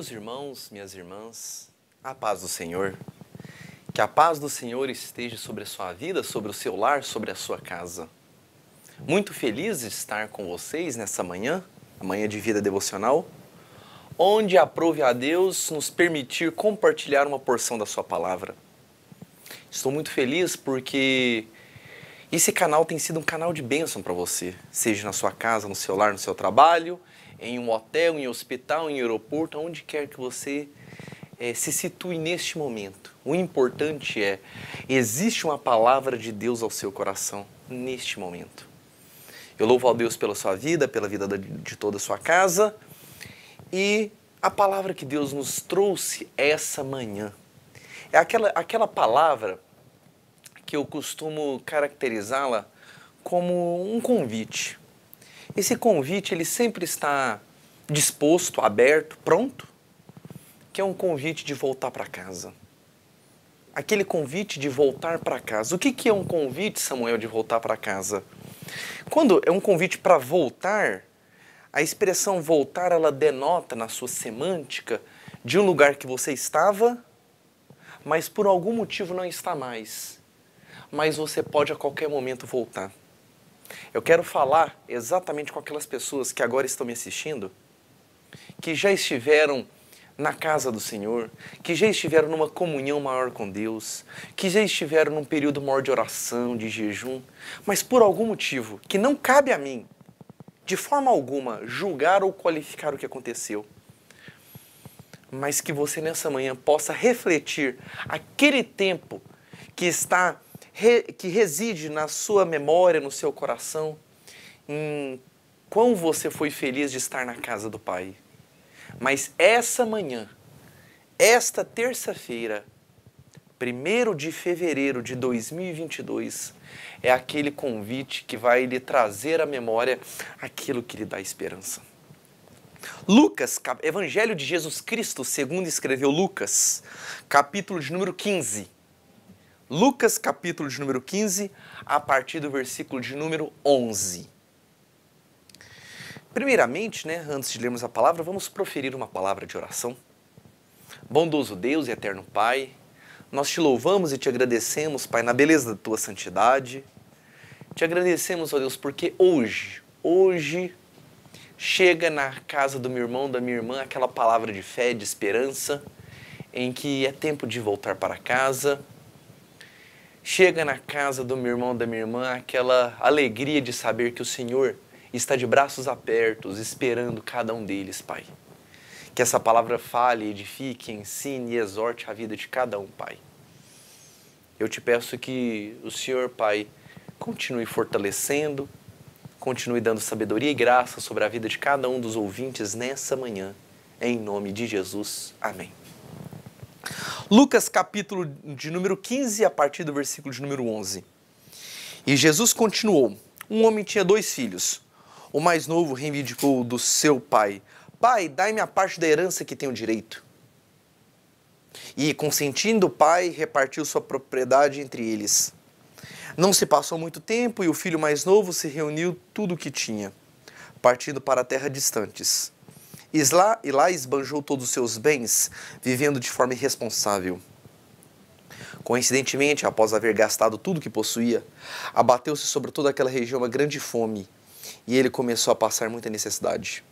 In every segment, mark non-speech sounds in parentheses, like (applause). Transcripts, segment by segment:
Meus irmãos, minhas irmãs, a paz do Senhor. Que a paz do Senhor esteja sobre a sua vida, sobre o seu lar, sobre a sua casa. Muito feliz de estar com vocês nessa manhã, manhã de vida devocional, onde aprove a Deus nos permitir compartilhar uma porção da sua palavra. Estou muito feliz porque esse canal tem sido um canal de bênção para você, seja na sua casa, no seu lar, no seu trabalho, em um hotel, em um hospital, em um aeroporto, aonde quer que você é, se situe neste momento. O importante é, existe uma palavra de Deus ao seu coração neste momento. Eu louvo a Deus pela sua vida, pela vida de toda a sua casa e a palavra que Deus nos trouxe essa manhã. É aquela, aquela palavra que eu costumo caracterizá-la como um convite. Esse convite ele sempre está disposto, aberto, pronto, que é um convite de voltar para casa. Aquele convite de voltar para casa. O que, que é um convite, Samuel, de voltar para casa? Quando é um convite para voltar, a expressão voltar ela denota na sua semântica de um lugar que você estava, mas por algum motivo não está mais. Mas você pode a qualquer momento voltar. Eu quero falar exatamente com aquelas pessoas que agora estão me assistindo, que já estiveram na casa do Senhor, que já estiveram numa comunhão maior com Deus, que já estiveram num período maior de oração, de jejum, mas por algum motivo que não cabe a mim, de forma alguma, julgar ou qualificar o que aconteceu, mas que você nessa manhã possa refletir aquele tempo que está re, que reside na sua memória, no seu coração, em quão você foi feliz de estar na casa do Pai. Mas essa manhã, esta terça-feira, 1 de fevereiro de 2022, é aquele convite que vai lhe trazer à memória aquilo que lhe dá esperança. Lucas, Evangelho de Jesus Cristo, segundo escreveu Lucas, capítulo de número 15 Lucas capítulo de número 15, a partir do versículo de número 11. Primeiramente, né, antes de lermos a palavra, vamos proferir uma palavra de oração. Bondoso Deus e eterno Pai, nós te louvamos e te agradecemos, Pai, na beleza da tua santidade. Te agradecemos, ó Deus, porque hoje, hoje chega na casa do meu irmão, da minha irmã, aquela palavra de fé, de esperança, em que é tempo de voltar para casa, Chega na casa do meu irmão, da minha irmã, aquela alegria de saber que o Senhor está de braços abertos, esperando cada um deles, Pai. Que essa palavra fale, edifique, ensine e exorte a vida de cada um, Pai. Eu te peço que o Senhor, Pai, continue fortalecendo, continue dando sabedoria e graça sobre a vida de cada um dos ouvintes nessa manhã. Em nome de Jesus. Amém. Lucas capítulo de número 15, a partir do versículo de número 11. E Jesus continuou: Um homem tinha dois filhos. O mais novo reivindicou do seu pai: Pai, dai-me a parte da herança que tenho direito. E, consentindo o pai, repartiu sua propriedade entre eles. Não se passou muito tempo e o filho mais novo se reuniu tudo o que tinha, partindo para terras distantes. E lá, e lá esbanjou todos os seus bens, vivendo de forma irresponsável. Coincidentemente, após haver gastado tudo que possuía, abateu-se sobre toda aquela região uma grande fome, e ele começou a passar muita necessidade.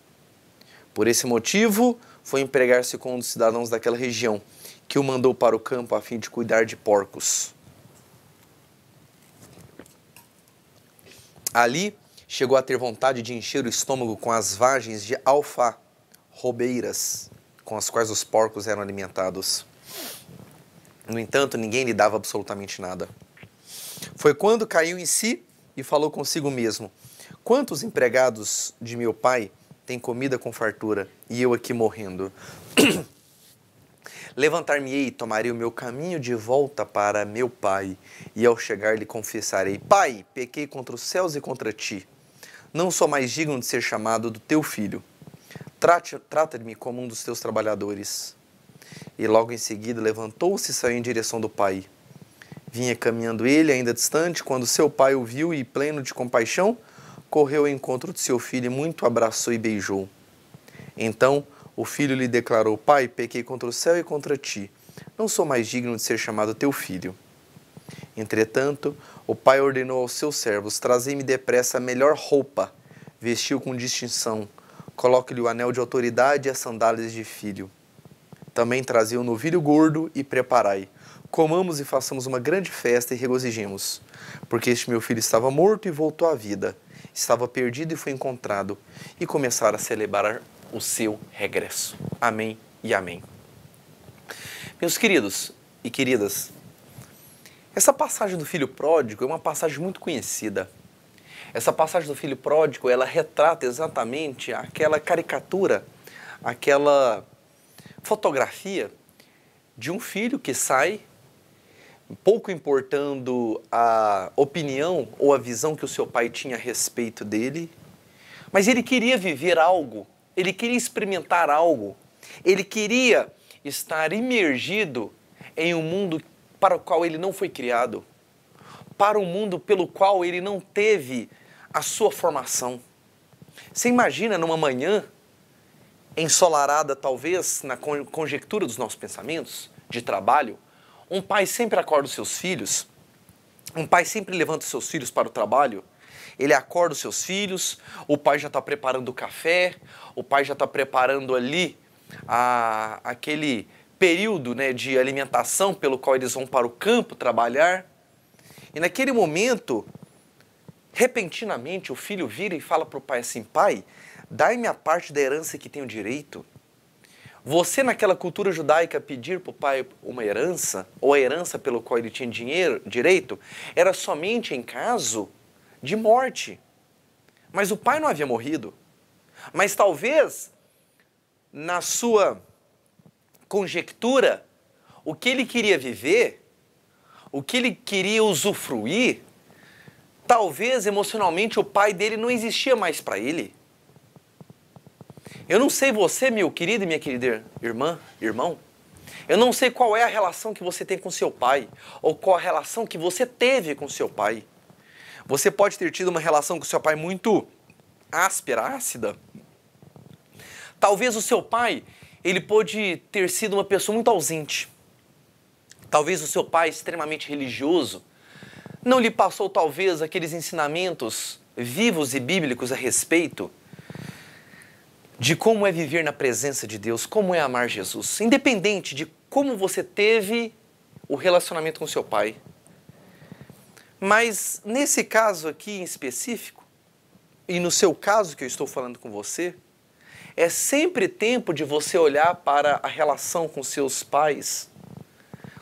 Por esse motivo, foi empregar-se com um dos cidadãos daquela região, que o mandou para o campo a fim de cuidar de porcos. Ali, chegou a ter vontade de encher o estômago com as vagens de alfa roubeiras com as quais os porcos eram alimentados. No entanto, ninguém lhe dava absolutamente nada. Foi quando caiu em si e falou consigo mesmo: Quantos empregados de meu pai têm comida com fartura e eu aqui morrendo? (clears throat) Levantar-me-ei e tomarei o meu caminho de volta para meu pai, e ao chegar lhe confessarei: Pai, pequei contra os céus e contra ti. Não sou mais digno de ser chamado do teu filho. Trata-me como um dos teus trabalhadores. E logo em seguida levantou-se e saiu em direção do pai. Vinha caminhando ele, ainda distante, quando seu pai o viu e, pleno de compaixão, correu ao encontro de seu filho e muito abraçou e beijou. Então o filho lhe declarou: Pai, pequei contra o céu e contra ti. Não sou mais digno de ser chamado teu filho. Entretanto, o pai ordenou aos seus servos: Trazei-me depressa a melhor roupa. Vestiu com distinção Coloque-lhe o anel de autoridade e as sandálias de filho. Também trazei o um novilho gordo e preparai. Comamos e façamos uma grande festa e regozijemos. Porque este meu filho estava morto e voltou à vida. Estava perdido e foi encontrado. E começaram a celebrar o seu regresso. Amém e amém. Meus queridos e queridas, essa passagem do filho pródigo é uma passagem muito conhecida. Essa passagem do filho pródigo, ela retrata exatamente aquela caricatura, aquela fotografia de um filho que sai, pouco importando a opinião ou a visão que o seu pai tinha a respeito dele, mas ele queria viver algo, ele queria experimentar algo, ele queria estar imergido em um mundo para o qual ele não foi criado, para um mundo pelo qual ele não teve a sua formação. Você imagina numa manhã ensolarada, talvez, na conjectura dos nossos pensamentos de trabalho, um pai sempre acorda os seus filhos, um pai sempre levanta os seus filhos para o trabalho, ele acorda os seus filhos, o pai já está preparando o café, o pai já está preparando ali a, aquele período né, de alimentação pelo qual eles vão para o campo trabalhar. E naquele momento, Repentinamente, o filho vira e fala para o pai assim: Pai, dai-me a parte da herança que tenho direito. Você, naquela cultura judaica, pedir para o pai uma herança, ou a herança pelo qual ele tinha dinheiro, direito, era somente em caso de morte. Mas o pai não havia morrido. Mas talvez, na sua conjectura, o que ele queria viver, o que ele queria usufruir, Talvez emocionalmente o pai dele não existia mais para ele. Eu não sei você, meu querido e minha querida irmã, irmão. Eu não sei qual é a relação que você tem com seu pai ou qual a relação que você teve com seu pai. Você pode ter tido uma relação com seu pai muito áspera, ácida. Talvez o seu pai, ele pôde ter sido uma pessoa muito ausente. Talvez o seu pai extremamente religioso, não lhe passou talvez aqueles ensinamentos vivos e bíblicos a respeito de como é viver na presença de Deus, como é amar Jesus, independente de como você teve o relacionamento com seu pai. Mas nesse caso aqui em específico, e no seu caso que eu estou falando com você, é sempre tempo de você olhar para a relação com seus pais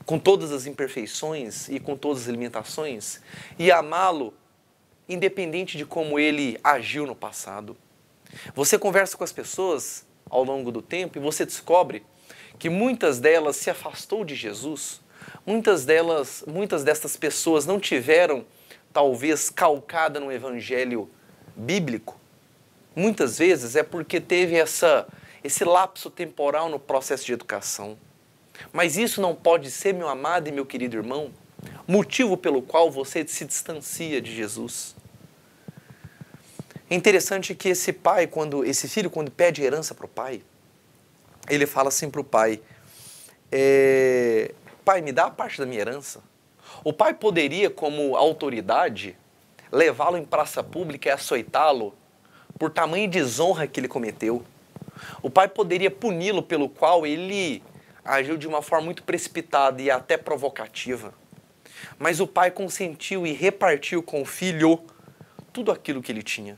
com todas as imperfeições e com todas as limitações, e amá-lo independente de como ele agiu no passado. Você conversa com as pessoas ao longo do tempo e você descobre que muitas delas se afastou de Jesus, muitas delas, muitas dessas pessoas não tiveram talvez calcada no evangelho bíblico. Muitas vezes é porque teve essa esse lapso temporal no processo de educação. Mas isso não pode ser, meu amado e meu querido irmão, motivo pelo qual você se distancia de Jesus. É interessante que esse pai, quando esse filho, quando pede herança para o pai, ele fala assim para o pai: é, Pai, me dá a parte da minha herança. O pai poderia, como autoridade, levá-lo em praça pública e açoitá-lo por tamanha desonra que ele cometeu. O pai poderia puni-lo pelo qual ele agiu de uma forma muito precipitada e até provocativa. Mas o pai consentiu e repartiu com o filho tudo aquilo que ele tinha.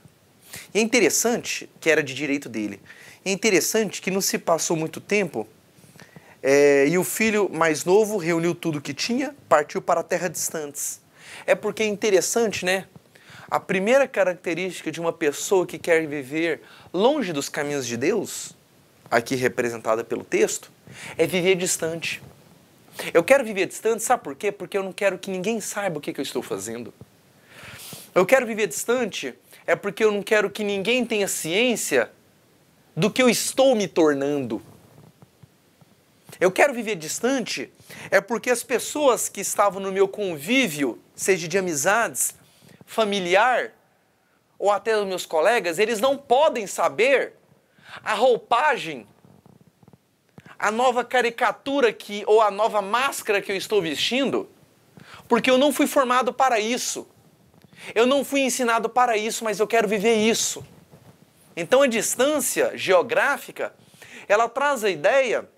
E é interessante que era de direito dele. É interessante que não se passou muito tempo é, e o filho mais novo reuniu tudo que tinha, partiu para a terra distantes. É porque é interessante, né? A primeira característica de uma pessoa que quer viver longe dos caminhos de Deus aqui representada pelo texto, é viver distante. Eu quero viver distante, sabe por quê? Porque eu não quero que ninguém saiba o que, que eu estou fazendo. Eu quero viver distante é porque eu não quero que ninguém tenha ciência do que eu estou me tornando. Eu quero viver distante é porque as pessoas que estavam no meu convívio, seja de amizades, familiar ou até os meus colegas, eles não podem saber a roupagem, a nova caricatura que ou a nova máscara que eu estou vestindo, porque eu não fui formado para isso. Eu não fui ensinado para isso, mas eu quero viver isso. Então a distância geográfica, ela traz a ideia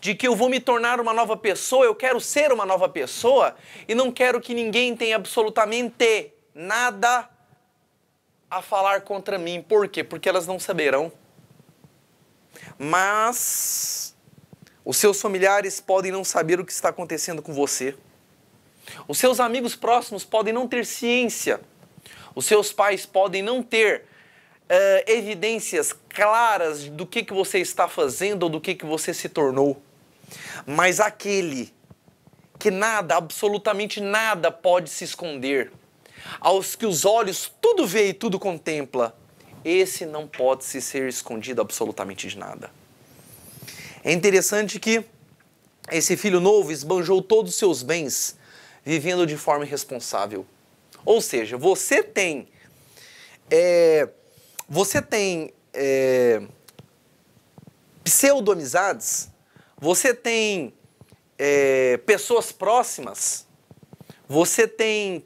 de que eu vou me tornar uma nova pessoa, eu quero ser uma nova pessoa e não quero que ninguém tenha absolutamente nada a falar contra mim. Por quê? Porque elas não saberão. Mas os seus familiares podem não saber o que está acontecendo com você. Os seus amigos próximos podem não ter ciência. Os seus pais podem não ter uh, evidências claras do que, que você está fazendo ou do que, que você se tornou. Mas aquele que nada, absolutamente nada pode se esconder aos que os olhos tudo vê e tudo contempla, esse não pode se ser escondido absolutamente de nada. É interessante que esse filho novo esbanjou todos os seus bens, vivendo de forma irresponsável. Ou seja, você tem. É, você tem. É, pseudo-amizades, você tem é, pessoas próximas, você tem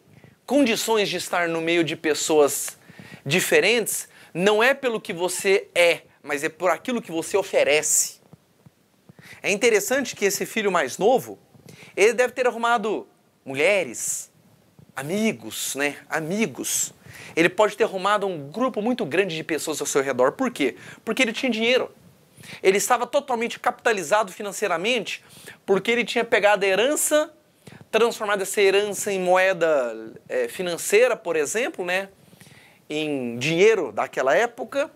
condições de estar no meio de pessoas diferentes não é pelo que você é, mas é por aquilo que você oferece. É interessante que esse filho mais novo, ele deve ter arrumado mulheres, amigos, né? Amigos. Ele pode ter arrumado um grupo muito grande de pessoas ao seu redor. Por quê? Porque ele tinha dinheiro. Ele estava totalmente capitalizado financeiramente porque ele tinha pegado a herança transformado essa herança em moeda é, financeira, por exemplo, né? em dinheiro daquela época.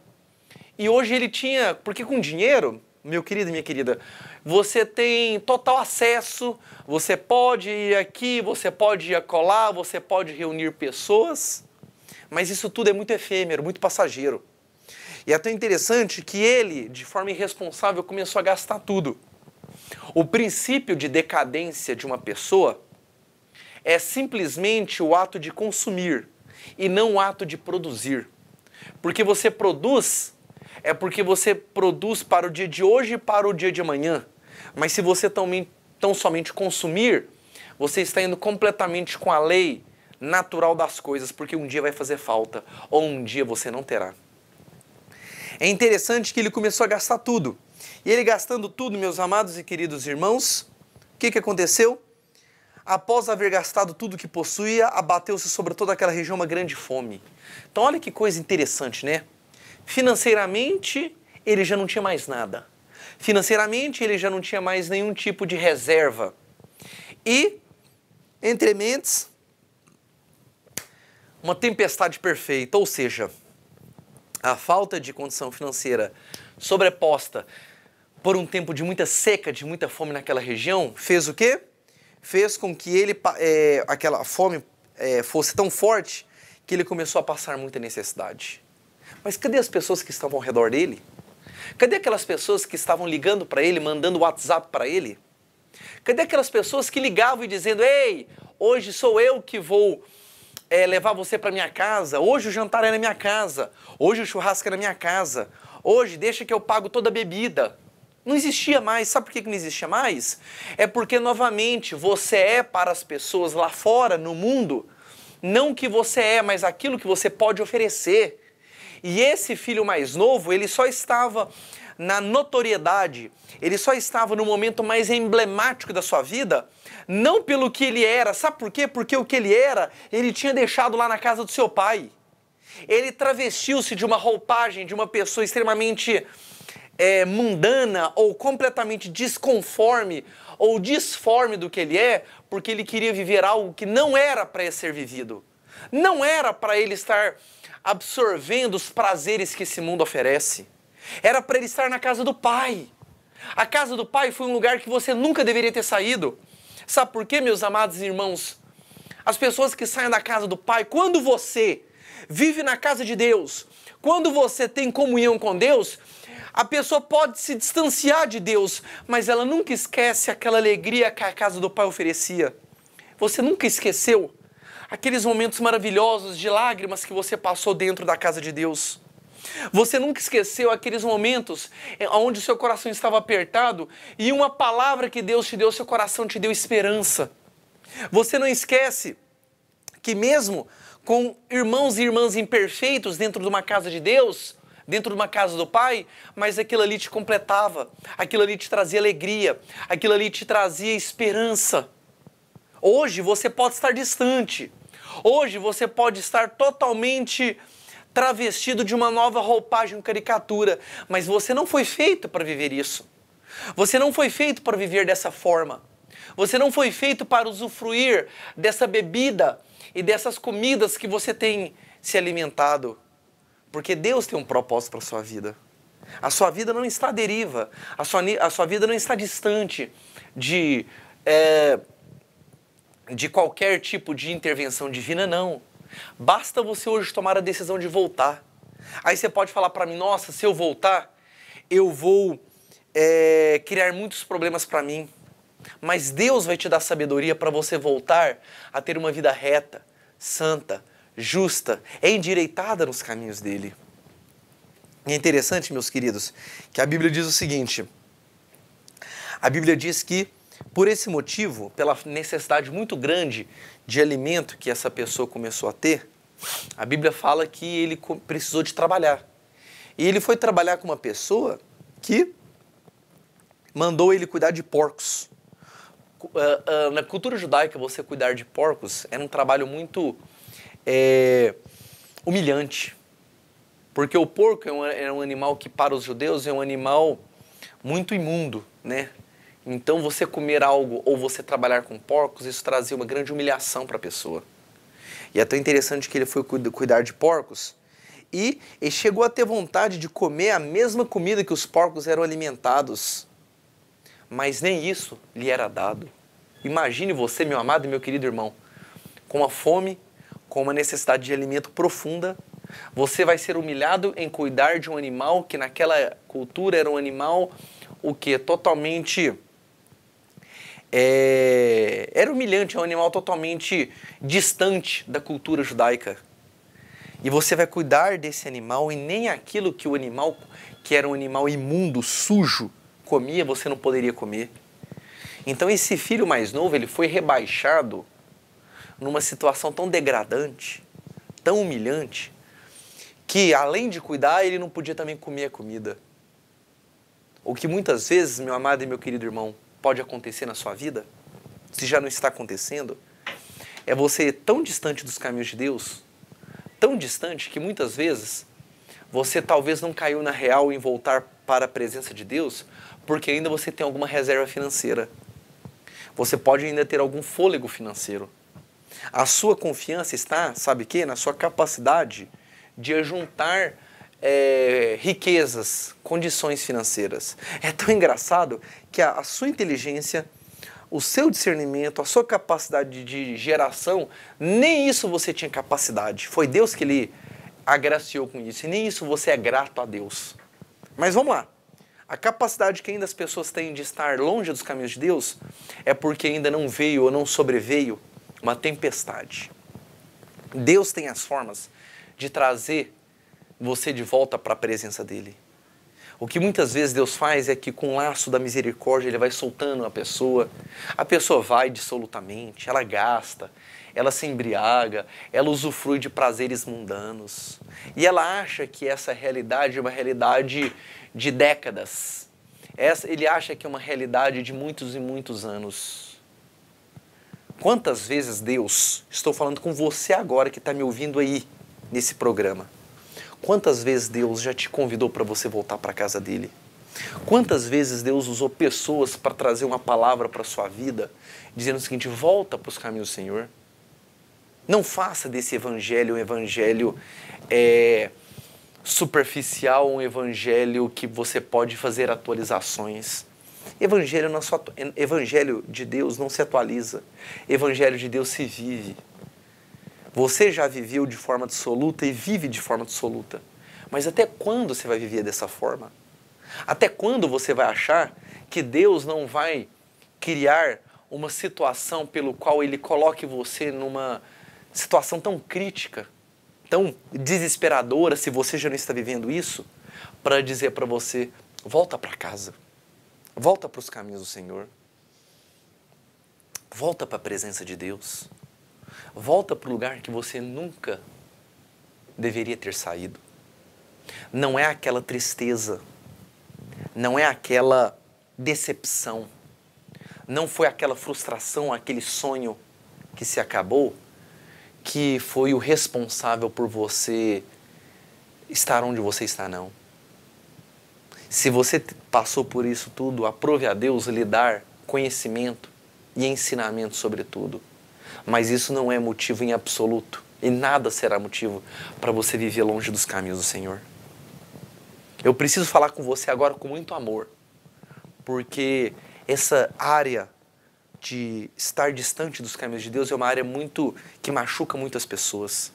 E hoje ele tinha, porque com dinheiro, meu querido e minha querida, você tem total acesso, você pode ir aqui, você pode ir acolá, você pode reunir pessoas, mas isso tudo é muito efêmero, muito passageiro. E é tão interessante que ele, de forma irresponsável, começou a gastar tudo. O princípio de decadência de uma pessoa é simplesmente o ato de consumir e não o ato de produzir. Porque você produz é porque você produz para o dia de hoje e para o dia de amanhã. Mas se você tão, tão somente consumir, você está indo completamente com a lei natural das coisas, porque um dia vai fazer falta ou um dia você não terá. É interessante que ele começou a gastar tudo. E ele gastando tudo, meus amados e queridos irmãos, o que, que aconteceu? Após haver gastado tudo que possuía, abateu-se sobre toda aquela região uma grande fome. Então, olha que coisa interessante, né? Financeiramente, ele já não tinha mais nada. Financeiramente, ele já não tinha mais nenhum tipo de reserva. E, entre mentes, uma tempestade perfeita, ou seja, a falta de condição financeira sobreposta por um tempo de muita seca, de muita fome naquela região, fez o quê? Fez com que ele, é, aquela fome é, fosse tão forte que ele começou a passar muita necessidade. Mas cadê as pessoas que estavam ao redor dele? Cadê aquelas pessoas que estavam ligando para ele, mandando WhatsApp para ele? Cadê aquelas pessoas que ligavam e dizendo: Ei, hoje sou eu que vou é, levar você para minha casa, hoje o jantar é na minha casa, hoje o churrasco é na minha casa, hoje deixa que eu pago toda a bebida. Não existia mais. Sabe por que não existia mais? É porque, novamente, você é para as pessoas lá fora, no mundo, não o que você é, mas aquilo que você pode oferecer. E esse filho mais novo, ele só estava na notoriedade, ele só estava no momento mais emblemático da sua vida, não pelo que ele era, sabe por quê? Porque o que ele era, ele tinha deixado lá na casa do seu pai. Ele travestiu-se de uma roupagem de uma pessoa extremamente é, mundana ou completamente desconforme ou disforme do que ele é, porque ele queria viver algo que não era para ser vivido. Não era para ele estar absorvendo os prazeres que esse mundo oferece. Era para ele estar na casa do pai. A casa do pai foi um lugar que você nunca deveria ter saído. Sabe por quê, meus amados irmãos? As pessoas que saem da casa do pai, quando você vive na casa de Deus, quando você tem comunhão com Deus, a pessoa pode se distanciar de Deus, mas ela nunca esquece aquela alegria que a casa do Pai oferecia. Você nunca esqueceu aqueles momentos maravilhosos de lágrimas que você passou dentro da casa de Deus. Você nunca esqueceu aqueles momentos onde seu coração estava apertado e uma palavra que Deus te deu, seu coração te deu esperança. Você não esquece que, mesmo com irmãos e irmãs imperfeitos dentro de uma casa de Deus, dentro de uma casa do pai, mas aquilo ali te completava, aquilo ali te trazia alegria, aquilo ali te trazia esperança. Hoje você pode estar distante, hoje você pode estar totalmente travestido de uma nova roupagem, caricatura, mas você não foi feito para viver isso. Você não foi feito para viver dessa forma. Você não foi feito para usufruir dessa bebida e dessas comidas que você tem se alimentado. Porque Deus tem um propósito para a sua vida. A sua vida não está à deriva. A sua, a sua vida não está distante de, é, de qualquer tipo de intervenção divina, não. Basta você hoje tomar a decisão de voltar. Aí você pode falar para mim: nossa, se eu voltar, eu vou é, criar muitos problemas para mim. Mas Deus vai te dar sabedoria para você voltar a ter uma vida reta, santa, justa, é endireitada nos caminhos dele. E é interessante, meus queridos, que a Bíblia diz o seguinte: a Bíblia diz que, por esse motivo, pela necessidade muito grande de alimento que essa pessoa começou a ter, a Bíblia fala que ele precisou de trabalhar. E ele foi trabalhar com uma pessoa que mandou ele cuidar de porcos. Ah, ah, na cultura judaica, você cuidar de porcos era um trabalho muito é, humilhante. Porque o porco é um, é um animal que, para os judeus, é um animal muito imundo, né? Então, você comer algo ou você trabalhar com porcos, isso trazia uma grande humilhação para a pessoa. E é tão interessante que ele foi cuidar de porcos e, e chegou a ter vontade de comer a mesma comida que os porcos eram alimentados. Mas nem isso lhe era dado. Imagine você, meu amado e meu querido irmão, com a fome com uma necessidade de alimento profunda. Você vai ser humilhado em cuidar de um animal que naquela cultura era um animal o que totalmente é, era humilhante, é um animal totalmente distante da cultura judaica. E você vai cuidar desse animal e nem aquilo que o animal, que era um animal imundo, sujo, comia, você não poderia comer. Então esse filho mais novo, ele foi rebaixado numa situação tão degradante, tão humilhante, que além de cuidar, ele não podia também comer a comida. O que muitas vezes, meu amado e meu querido irmão, pode acontecer na sua vida, se já não está acontecendo, é você tão distante dos caminhos de Deus, tão distante que muitas vezes você talvez não caiu na real em voltar para a presença de Deus, porque ainda você tem alguma reserva financeira. Você pode ainda ter algum fôlego financeiro. A sua confiança está, sabe que? Na sua capacidade de ajuntar é, riquezas, condições financeiras. É tão engraçado que a, a, sua inteligência, o seu discernimento, a sua capacidade de geração, nem isso você tinha capacidade. Foi Deus que lhe agraciou com isso. E nem isso você é grato a Deus. Mas vamos lá. A capacidade que ainda as pessoas têm de estar longe dos caminhos de Deus é porque ainda não veio ou não sobreveio uma tempestade. Deus tem as formas de trazer você de volta para a presença dele. O que muitas vezes Deus faz é que com o laço da misericórdia ele vai soltando a pessoa. A pessoa vai dissolutamente, ela gasta, ela se embriaga, ela usufrui de prazeres mundanos. E ela acha que essa realidade é uma realidade de décadas. Essa, ele acha que é uma realidade de muitos e muitos anos. Quantas vezes, Deus, estou falando com você agora que está me ouvindo aí nesse programa? Quantas vezes Deus já te convidou para você voltar para a casa dele? Quantas vezes Deus usou pessoas para trazer uma palavra para a sua vida, dizendo o seguinte: volta para os caminhos do Senhor? Não faça desse evangelho um evangelho é, superficial, um evangelho que você pode fazer atualizações. Evangelho, não só, evangelho de Deus não se atualiza. Evangelho de Deus se vive. Você já viveu de forma absoluta e vive de forma absoluta. Mas até quando você vai viver dessa forma? Até quando você vai achar que Deus não vai criar uma situação pelo qual ele coloque você numa situação tão crítica, tão desesperadora, se você já não está vivendo isso, para dizer para você: volta para casa. Volta para os caminhos do Senhor. Volta para a presença de Deus. Volta para o lugar que você nunca deveria ter saído. Não é aquela tristeza, não é aquela decepção, não foi aquela frustração, aquele sonho que se acabou, que foi o responsável por você estar onde você está, não. Se você passou por isso tudo, aprove a Deus lhe dar conhecimento e ensinamento sobre tudo. Mas isso não é motivo em absoluto e nada será motivo para você viver longe dos caminhos do Senhor. Eu preciso falar com você agora com muito amor, porque essa área de estar distante dos caminhos de Deus é uma área muito que machuca muitas pessoas.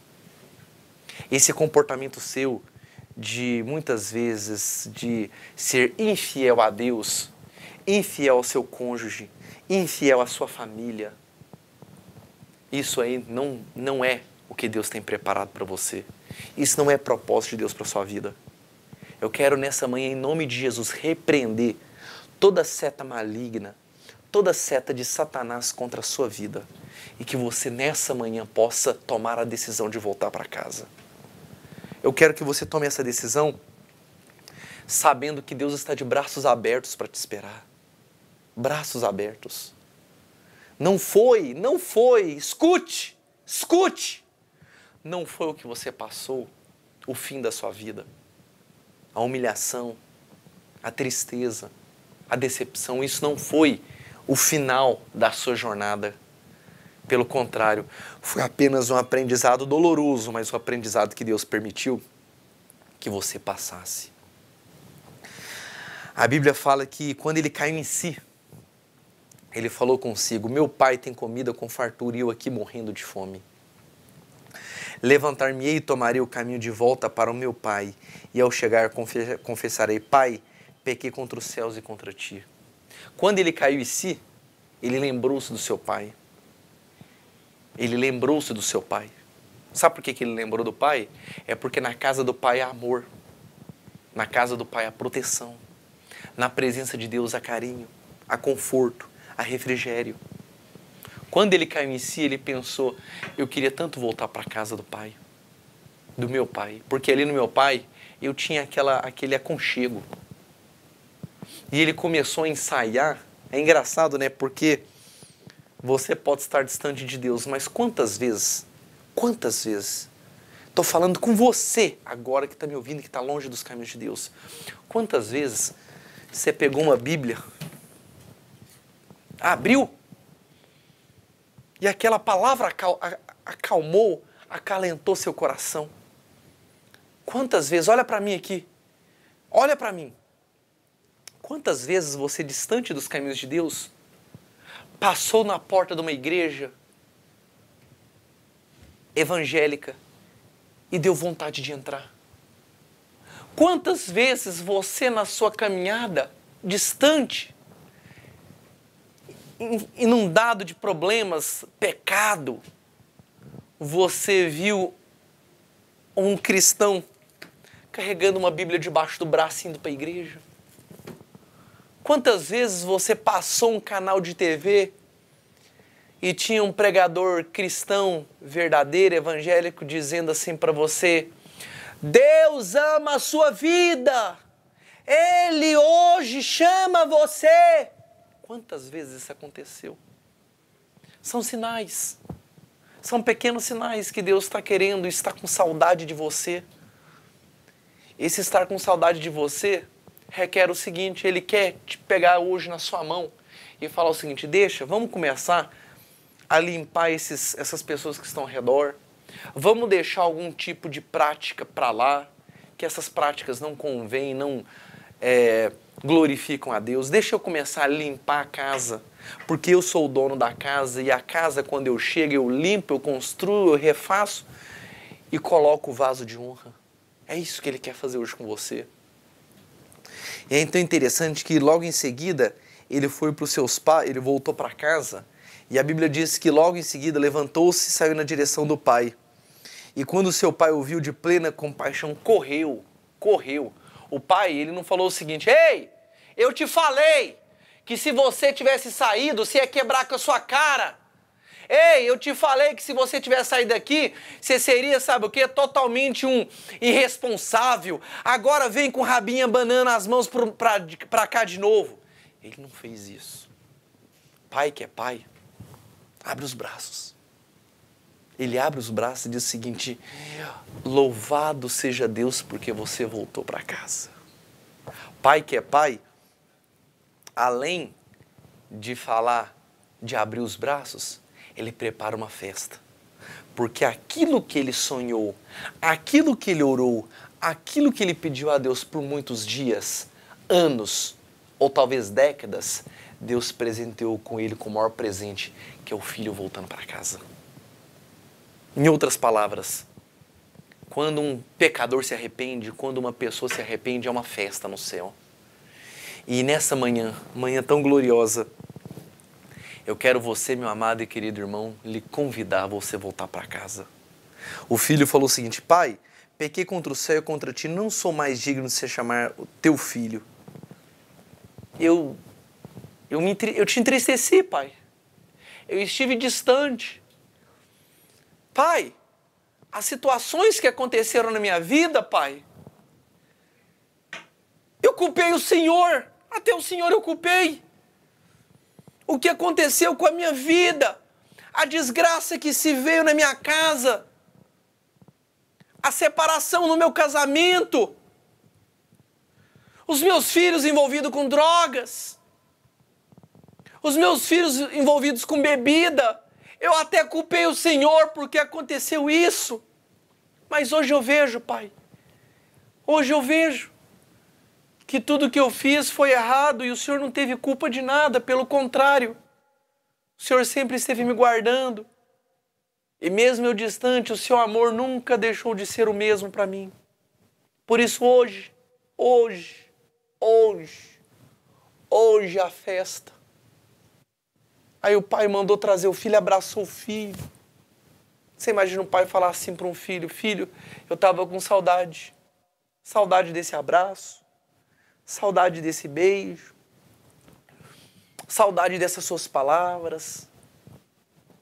Esse é comportamento seu de muitas vezes de ser infiel a Deus, infiel ao seu cônjuge, infiel à sua família. Isso aí não, não é o que Deus tem preparado para você. Isso não é propósito de Deus para sua vida. Eu quero nessa manhã, em nome de Jesus, repreender toda seta maligna, toda seta de Satanás contra a sua vida. E que você nessa manhã possa tomar a decisão de voltar para casa. Eu quero que você tome essa decisão sabendo que Deus está de braços abertos para te esperar. Braços abertos. Não foi, não foi. Escute, escute. Não foi o que você passou, o fim da sua vida. A humilhação, a tristeza, a decepção, isso não foi o final da sua jornada. Pelo contrário, foi apenas um aprendizado doloroso, mas o um aprendizado que Deus permitiu que você passasse. A Bíblia fala que quando ele caiu em si, ele falou consigo: Meu pai tem comida com fartura e eu aqui morrendo de fome. Levantar-me-ei e tomarei o caminho de volta para o meu pai, e ao chegar confessarei: Pai, pequei contra os céus e contra ti. Quando ele caiu em si, ele lembrou-se do seu pai. Ele lembrou-se do seu pai. Sabe por que, que ele lembrou do pai? É porque na casa do pai há amor. Na casa do pai há proteção. Na presença de Deus há carinho, há conforto, há refrigério. Quando ele caiu em si, ele pensou: eu queria tanto voltar para a casa do pai, do meu pai, porque ali no meu pai eu tinha aquela, aquele aconchego. E ele começou a ensaiar. É engraçado, né? Porque você pode estar distante de Deus, mas quantas vezes? Quantas vezes? Estou falando com você agora que está me ouvindo, que está longe dos caminhos de Deus. Quantas vezes você pegou uma Bíblia, abriu e aquela palavra acal acalmou, acalentou seu coração? Quantas vezes, olha para mim aqui, olha para mim. Quantas vezes você, distante dos caminhos de Deus, passou na porta de uma igreja evangélica e deu vontade de entrar? Quantas vezes você, na sua caminhada distante, inundado de problemas, pecado, você viu um cristão carregando uma Bíblia debaixo do braço indo para a igreja? Quantas vezes você passou um canal de TV e tinha um pregador cristão verdadeiro, evangélico, dizendo assim para você: Deus ama a sua vida, Ele hoje chama você. Quantas vezes isso aconteceu? São sinais, são pequenos sinais que Deus está querendo, está com saudade de você. Esse estar com saudade de você requer o seguinte: ele quer te pegar hoje na sua mão e falar o seguinte: deixa, vamos começar a limpar esses, essas pessoas que estão ao redor, vamos deixar algum tipo de prática para lá, que essas práticas não convêm, não é, glorificam a Deus. Deixa eu começar a limpar a casa, porque eu sou o dono da casa e a casa, quando eu chego, eu limpo, eu construo, eu refaço e coloco o vaso de honra. É isso que ele quer fazer hoje com você. E é então interessante que logo em seguida ele foi para os seus pais, ele voltou para casa, e a Bíblia diz que logo em seguida levantou-se e saiu na direção do pai. E quando seu pai ouviu de plena compaixão, correu, correu. O pai, ele não falou o seguinte: "Ei, eu te falei que se você tivesse saído, você ia quebrar com a sua cara. Ei, eu te falei que se você tivesse saído daqui, você seria, sabe o quê? Totalmente um irresponsável. Agora vem com rabinha banana as mãos para cá de novo. Ele não fez isso. Pai que é pai, abre os braços. Ele abre os braços e diz o seguinte: Louvado seja Deus porque você voltou para casa. Pai que é pai, além de falar, de abrir os braços, ele prepara uma festa. Porque aquilo que ele sonhou, aquilo que ele orou, aquilo que ele pediu a Deus por muitos dias, anos ou talvez décadas, Deus presenteou com ele com o maior presente, que é o filho voltando para casa. Em outras palavras, quando um pecador se arrepende, quando uma pessoa se arrepende, é uma festa no céu. E nessa manhã, manhã tão gloriosa, eu quero você, meu amado e querido irmão, lhe convidar a você voltar para casa. O filho falou o seguinte: Pai, pequei contra o céu e contra ti, não sou mais digno de ser chamar o teu filho. Eu, eu, me, eu te entristeci, pai. Eu estive distante. Pai, as situações que aconteceram na minha vida, pai, eu culpei o Senhor. Até o Senhor eu culpei o que aconteceu com a minha vida, a desgraça que se veio na minha casa, a separação no meu casamento, os meus filhos envolvidos com drogas, os meus filhos envolvidos com bebida. Eu até culpei o Senhor porque aconteceu isso. Mas hoje eu vejo, Pai. Hoje eu vejo que tudo que eu fiz foi errado e o Senhor não teve culpa de nada, pelo contrário. O Senhor sempre esteve me guardando. E mesmo eu distante, o seu amor nunca deixou de ser o mesmo para mim. Por isso hoje, hoje, hoje, hoje a festa. Aí o pai mandou trazer o filho, abraçou o filho. Você imagina um pai falar assim para um filho: Filho, eu estava com saudade. Saudade desse abraço, Saudade desse beijo. Saudade dessas suas palavras.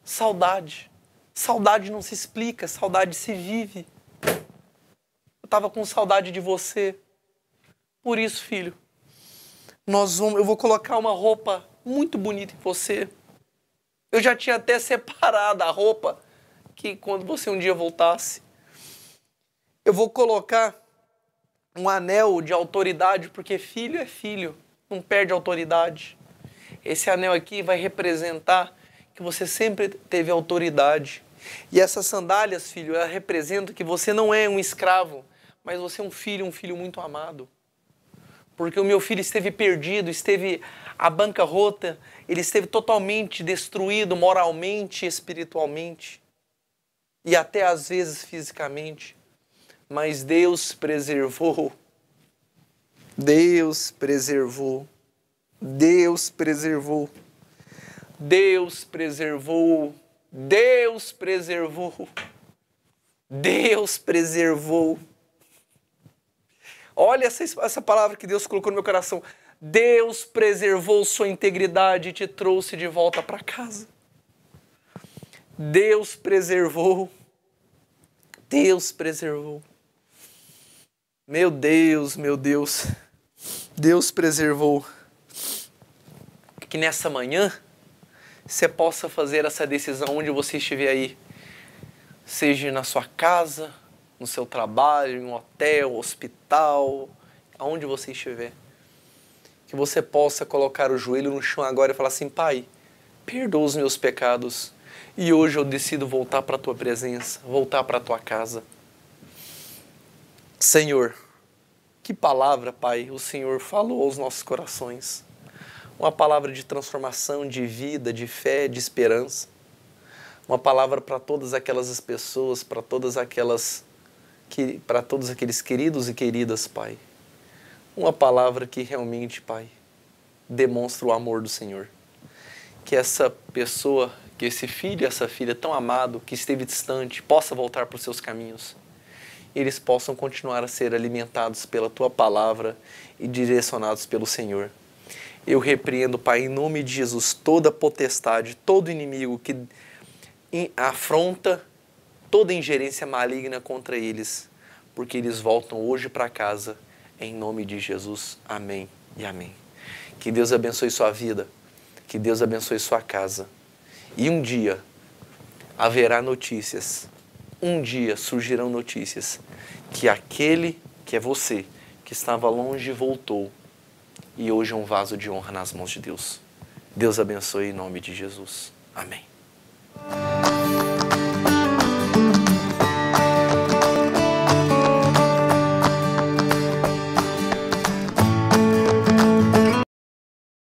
Saudade. Saudade não se explica, saudade se vive. Eu tava com saudade de você. Por isso, filho, nós vamos, eu vou colocar uma roupa muito bonita em você. Eu já tinha até separado a roupa que quando você um dia voltasse, eu vou colocar um anel de autoridade, porque filho é filho, não perde autoridade. Esse anel aqui vai representar que você sempre teve autoridade. E essas sandálias, filho, ela representam que você não é um escravo, mas você é um filho, um filho muito amado. Porque o meu filho esteve perdido, esteve a banca rota, ele esteve totalmente destruído moralmente, espiritualmente e até às vezes fisicamente mas Deus preservou. Deus preservou. Deus preservou. Deus preservou. Deus preservou. Deus preservou. Olha essa, essa palavra que Deus colocou no meu coração. Deus preservou sua integridade e te trouxe de volta para casa. Deus preservou. Deus preservou. Meu Deus, meu Deus, Deus preservou. Que nessa manhã você possa fazer essa decisão onde você estiver aí, seja na sua casa, no seu trabalho, em um hotel, hospital, aonde você estiver. Que você possa colocar o joelho no chão agora e falar assim: Pai, perdoa os meus pecados e hoje eu decido voltar para a tua presença, voltar para a tua casa. Senhor, que palavra, Pai, o Senhor falou aos nossos corações. Uma palavra de transformação, de vida, de fé, de esperança. Uma palavra para todas aquelas pessoas, para todas aquelas para todos aqueles queridos e queridas, Pai. Uma palavra que realmente, Pai, demonstra o amor do Senhor. Que essa pessoa, que esse filho, essa filha tão amado, que esteve distante, possa voltar para os seus caminhos eles possam continuar a ser alimentados pela tua palavra e direcionados pelo Senhor. Eu repreendo, Pai, em nome de Jesus, toda potestade, todo inimigo que afronta toda ingerência maligna contra eles, porque eles voltam hoje para casa, em nome de Jesus. Amém e amém. Que Deus abençoe sua vida, que Deus abençoe sua casa. E um dia haverá notícias um dia surgirão notícias que aquele que é você, que estava longe, voltou e hoje é um vaso de honra nas mãos de Deus. Deus abençoe em nome de Jesus. Amém.